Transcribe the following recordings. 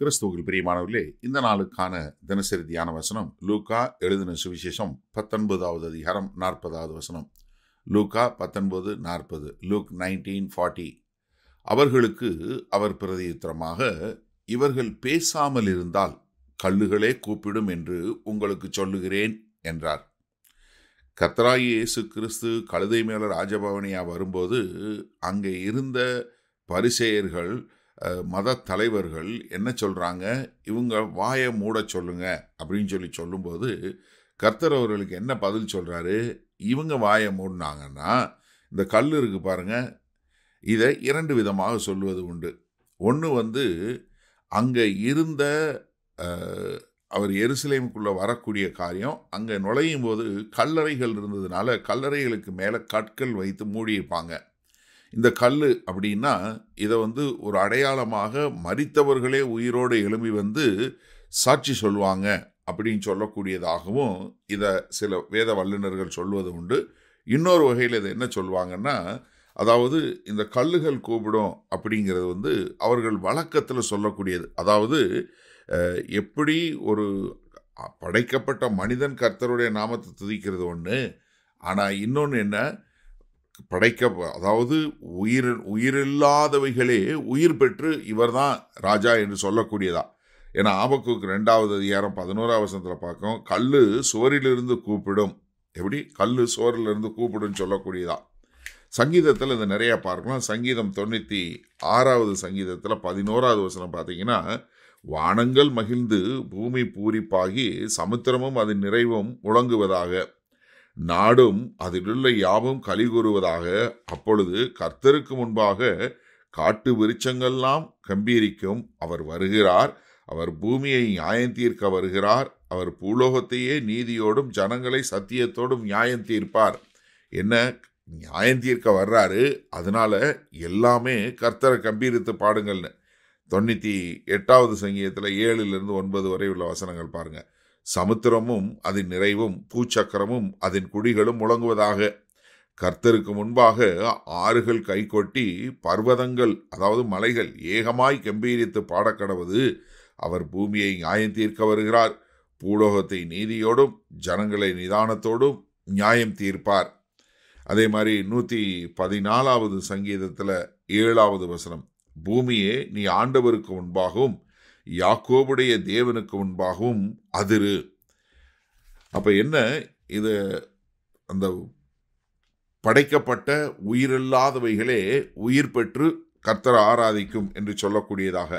கிறிஸ்துவர்கள் பிரியமானவர்களே இந்த நாளுக்கான தினசரி தியான வசனம் லூக்கா எழுதின சுவிசேஷம் பத்தொன்பதாவது அதிகாரம் நாற்பதாவது வசனம் லூக்கா பத்தொன்பது நாற்பது லூக் நைன்டீன் ஃபார்ட்டி அவர்களுக்கு அவர் பிரதியுத்தரமாக இவர்கள் பேசாமல் இருந்தால் கல்லுகளே கூப்பிடும் என்று உங்களுக்கு சொல்லுகிறேன் என்றார் கத்ராயேசு இயேசு கிறிஸ்து கழுதை மேல ராஜபவனியா வரும்போது அங்கே இருந்த பரிசெயர்கள் மத தலைவர்கள் என்ன சொல்கிறாங்க இவங்க வாயை மூட சொல்லுங்க அப்படின்னு சொல்லி சொல்லும்போது கர்த்தர் அவர்களுக்கு என்ன பதில் சொல்கிறாரு இவங்க வாயை மூடினாங்கன்னா இந்த கல் இருக்குது பாருங்கள் இதை இரண்டு விதமாக சொல்லுவது உண்டு ஒன்று வந்து அங்கே இருந்த அவர் எருசலேமுக்குள்ளே வரக்கூடிய காரியம் அங்கே நுழையும் போது கல்லறைகள் இருந்ததுனால கல்லறைகளுக்கு மேலே கற்கள் வைத்து மூடியிருப்பாங்க இந்த கல் அப்படின்னா இதை வந்து ஒரு அடையாளமாக மறித்தவர்களே உயிரோடு எழும்பி வந்து சாட்சி சொல்லுவாங்க அப்படின்னு சொல்லக்கூடியதாகவும் இதை சில வேத வல்லுநர்கள் சொல்வது உண்டு இன்னொரு வகையில் இதை என்ன சொல்லுவாங்கன்னா அதாவது இந்த கல்லுகள் கூப்பிடும் அப்படிங்கிறது வந்து அவர்கள் வழக்கத்தில் சொல்லக்கூடியது அதாவது எப்படி ஒரு படைக்கப்பட்ட மனிதன் கர்த்தருடைய நாமத்தை துதிக்கிறது ஒன்று ஆனால் இன்னொன்று என்ன படைக்க அதாவது உயிர் உயிரில்லாதவைகளே உயிர் பெற்று இவர் தான் ராஜா என்று சொல்லக்கூடியதா ஏன்னா ஆபக்குக்கு ரெண்டாவது அதிகாரம் பதினோரா வசனத்தில் பார்க்கும் கல் சுவரிலிருந்து கூப்பிடும் எப்படி கல் சுவரிலிருந்து கூப்பிடும் சொல்லக்கூடியதா சங்கீதத்தில் இதை நிறையா பார்க்கலாம் சங்கீதம் தொண்ணூற்றி ஆறாவது சங்கீதத்தில் பதினோராவது வசனம் பார்த்தீங்கன்னா வானங்கள் மகிழ்ந்து பூமி பூரிப்பாகி சமுத்திரமும் அதன் நிறைவும் முழங்குவதாக நாடும் அதிலுள்ள யாவும் கூறுவதாக அப்பொழுது கர்த்தருக்கு முன்பாக காட்டு விருச்சங்கள்லாம் கம்பீரிக்கும் அவர் வருகிறார் அவர் பூமியை நியாயம் தீர்க்க வருகிறார் அவர் பூலோகத்தையே நீதியோடும் ஜனங்களை சத்தியத்தோடும் நியாயம் தீர்ப்பார் என்ன நியாயம் தீர்க்க வர்றாரு அதனால எல்லாமே கர்த்தரை கம்பீரித்து பாடுங்கள்னு தொண்ணூற்றி எட்டாவது சங்கீதத்தில் ஏழுலேருந்து ஒன்பது வரை உள்ள வசனங்கள் பாருங்கள் சமுத்திரமும் அதன் நிறைவும் பூச்சக்கரமும் அதன் குடிகளும் முழங்குவதாக கர்த்தருக்கு முன்பாக ஆறுகள் கைகொட்டி பர்வதங்கள் அதாவது மலைகள் ஏகமாய் கம்பீரித்து பாடக்கடவது அவர் பூமியை நியாயம் தீர்க்க வருகிறார் பூலோகத்தை நீதியோடும் ஜனங்களை நிதானத்தோடும் நியாயம் தீர்ப்பார் அதே மாதிரி நூற்றி பதினாலாவது சங்கீதத்தில் ஏழாவது வசனம் பூமியே நீ ஆண்டவருக்கு முன்பாகவும் யாக்கோபுடைய தேவனுக்கு முன்பாகவும் அதிரு அப்போ என்ன இது அந்த படைக்கப்பட்ட உயிரில்லாதவைகளே உயிர் பெற்று கர்த்தர் ஆராதிக்கும் என்று சொல்லக்கூடியதாக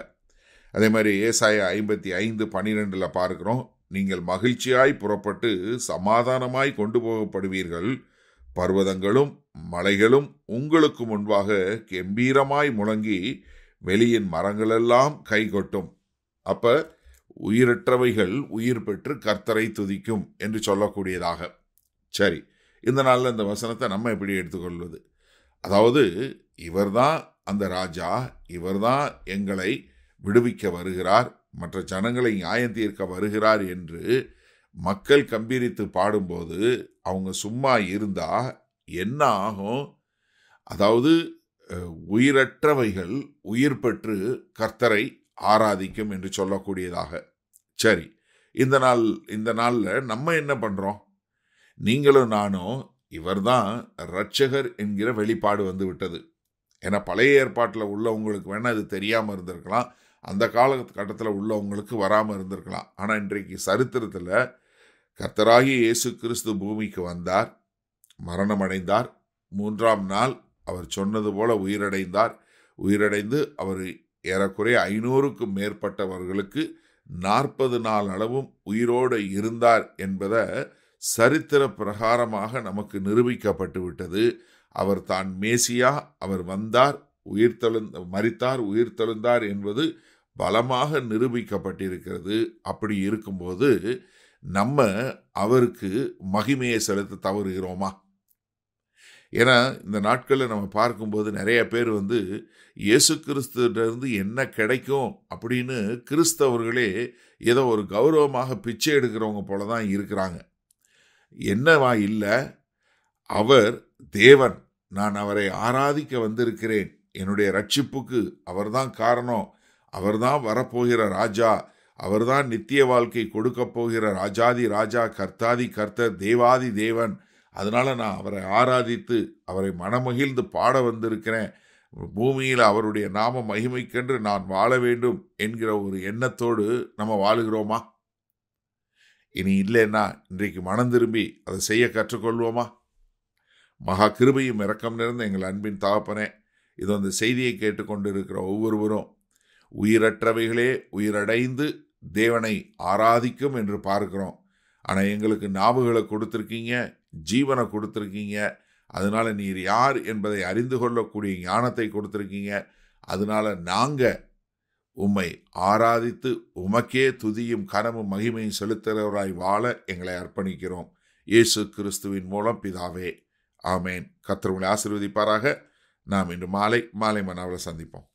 அதே மாதிரி ஏசாய ஐம்பத்தி ஐந்து பன்னிரெண்டில் பார்க்குறோம் நீங்கள் மகிழ்ச்சியாய் புறப்பட்டு சமாதானமாய் கொண்டு போகப்படுவீர்கள் பர்வதங்களும் மலைகளும் உங்களுக்கு முன்பாக கெம்பீரமாய் முழங்கி வெளியின் மரங்களெல்லாம் கைகொட்டும் அப்போ உயிரற்றவைகள் உயிர் பெற்று கர்த்தரை துதிக்கும் என்று சொல்லக்கூடியதாக சரி இந்த நாளில் இந்த வசனத்தை நம்ம எப்படி எடுத்துக்கொள்வது அதாவது இவர்தான் அந்த ராஜா இவர்தான் எங்களை விடுவிக்க வருகிறார் மற்ற ஜனங்களை நியாயம் தீர்க்க வருகிறார் என்று மக்கள் கம்பீரித்து பாடும்போது அவங்க சும்மா இருந்தால் என்ன ஆகும் அதாவது உயிரற்றவைகள் உயிர் பெற்று கர்த்தரை ஆராதிக்கும் என்று சொல்லக்கூடியதாக சரி இந்த நாள் இந்த நாளில் நம்ம என்ன பண்ணுறோம் நீங்களும் நானும் இவர்தான் ரட்சகர் என்கிற வெளிப்பாடு வந்து விட்டது ஏன்னா பழைய ஏற்பாட்டில் உள்ளவங்களுக்கு வேணால் அது தெரியாமல் இருந்திருக்கலாம் அந்த கால கட்டத்தில் உள்ளவங்களுக்கு வராமல் இருந்திருக்கலாம் ஆனால் இன்றைக்கு சரித்திரத்தில் கர்த்தராகி இயேசு கிறிஸ்து பூமிக்கு வந்தார் மரணம் அடைந்தார் மூன்றாம் நாள் அவர் சொன்னது போல உயிரடைந்தார் உயிரடைந்து அவர் ஏறக்குறைய ஐநூறுக்கும் மேற்பட்டவர்களுக்கு நாற்பது நாள் அளவும் உயிரோடு இருந்தார் என்பதை சரித்திர பிரகாரமாக நமக்கு நிரூபிக்கப்பட்டு விட்டது அவர் தான் மேசியா அவர் வந்தார் உயிர் மறித்தார் உயிர் தழுந்தார் என்பது பலமாக நிரூபிக்கப்பட்டிருக்கிறது அப்படி இருக்கும்போது நம்ம அவருக்கு மகிமையை செலுத்த தவறுகிறோமா ஏன்னா இந்த நாட்களில் நம்ம பார்க்கும்போது நிறைய பேர் வந்து இயேசு கிறிஸ்துவிட்டருந்து என்ன கிடைக்கும் அப்படின்னு கிறிஸ்தவர்களே ஏதோ ஒரு கௌரவமாக பிச்சை எடுக்கிறவங்க போல தான் இருக்கிறாங்க என்னவா இல்லை அவர் தேவன் நான் அவரை ஆராதிக்க வந்திருக்கிறேன் என்னுடைய ரட்சிப்புக்கு அவர்தான் காரணம் அவர்தான் வரப்போகிற ராஜா அவர்தான் நித்திய வாழ்க்கை கொடுக்க போகிற ராஜாதி ராஜா கர்த்தாதி கர்த்தர் தேவாதி தேவன் அதனால் நான் அவரை ஆராதித்து அவரை மனமகிழ்ந்து பாட வந்திருக்கிறேன் பூமியில் அவருடைய நாம மகிமைக்கென்று நான் வாழ வேண்டும் என்கிற ஒரு எண்ணத்தோடு நம்ம வாழுகிறோமா இனி இல்லைன்னா இன்றைக்கு மனம் திரும்பி அதை செய்ய கற்றுக்கொள்வோமா மகா கிருபையும் இறக்கம் நிறைந்த எங்கள் அன்பின் தகப்பனே இது அந்த செய்தியை கேட்டுக்கொண்டிருக்கிற ஒவ்வொருவரும் உயிரற்றவைகளே உயிரடைந்து தேவனை ஆராதிக்கும் என்று பார்க்கிறோம் ஆனால் எங்களுக்கு ஞாபகங்களை கொடுத்துருக்கீங்க ஜீவனை கொடுத்துருக்கீங்க அதனால் நீர் யார் என்பதை அறிந்து கொள்ளக்கூடிய ஞானத்தை கொடுத்துருக்கீங்க அதனால் நாங்கள் உம்மை ஆராதித்து உமக்கே துதியும் கனமும் மகிமையும் செலுத்துகிறவராய் வாழ எங்களை அர்ப்பணிக்கிறோம் இயேசு கிறிஸ்துவின் மூலம் பிதாவே ஆமேன் கத்திரவங்களை ஆசீர்வதிப்பாராக நாம் இன்று மாலை மாலை மனாவில் சந்திப்போம்